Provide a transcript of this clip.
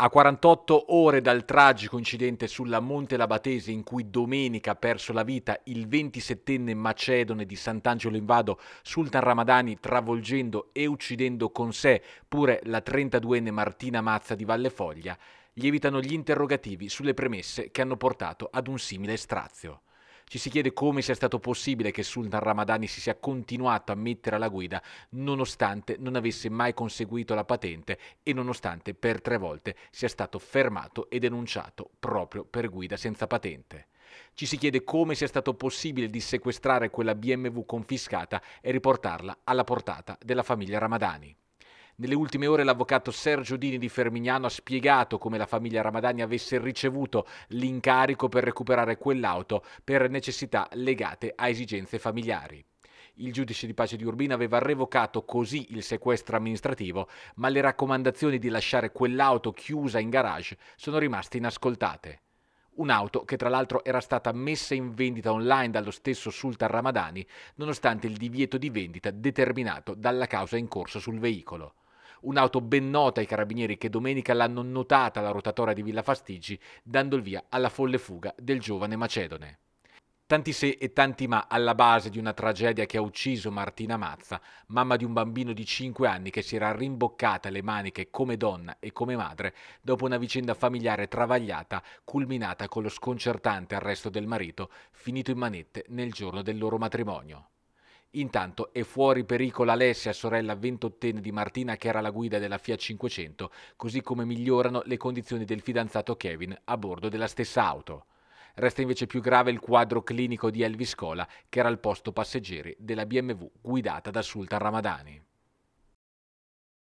A 48 ore dal tragico incidente sulla Monte Labatese in cui domenica ha perso la vita il 27enne macedone di Sant'Angelo in Vado, Sultan Ramadani, travolgendo e uccidendo con sé pure la 32enne Martina Mazza di Valle Foglia, lievitano gli interrogativi sulle premesse che hanno portato ad un simile strazio. Ci si chiede come sia stato possibile che Sultan Ramadani si sia continuato a mettere alla guida nonostante non avesse mai conseguito la patente e nonostante per tre volte sia stato fermato e denunciato proprio per guida senza patente. Ci si chiede come sia stato possibile di sequestrare quella BMW confiscata e riportarla alla portata della famiglia Ramadani. Nelle ultime ore l'avvocato Sergio Dini di Fermignano ha spiegato come la famiglia Ramadani avesse ricevuto l'incarico per recuperare quell'auto per necessità legate a esigenze familiari. Il giudice di pace di Urbina aveva revocato così il sequestro amministrativo, ma le raccomandazioni di lasciare quell'auto chiusa in garage sono rimaste inascoltate. Un'auto che tra l'altro era stata messa in vendita online dallo stesso Sultan Ramadani, nonostante il divieto di vendita determinato dalla causa in corso sul veicolo un'auto ben nota ai carabinieri che domenica l'hanno notata alla rotatoria di Villa Fastigi, dando il via alla folle fuga del giovane macedone. Tanti se e tanti ma alla base di una tragedia che ha ucciso Martina Mazza, mamma di un bambino di 5 anni che si era rimboccata le maniche come donna e come madre dopo una vicenda familiare travagliata culminata con lo sconcertante arresto del marito finito in manette nel giorno del loro matrimonio. Intanto è fuori pericolo Alessia, sorella ventottenne di Martina che era la guida della Fiat 500, così come migliorano le condizioni del fidanzato Kevin a bordo della stessa auto. Resta invece più grave il quadro clinico di Elvis Cola, che era al posto passeggeri della BMW guidata da Sultan Ramadani.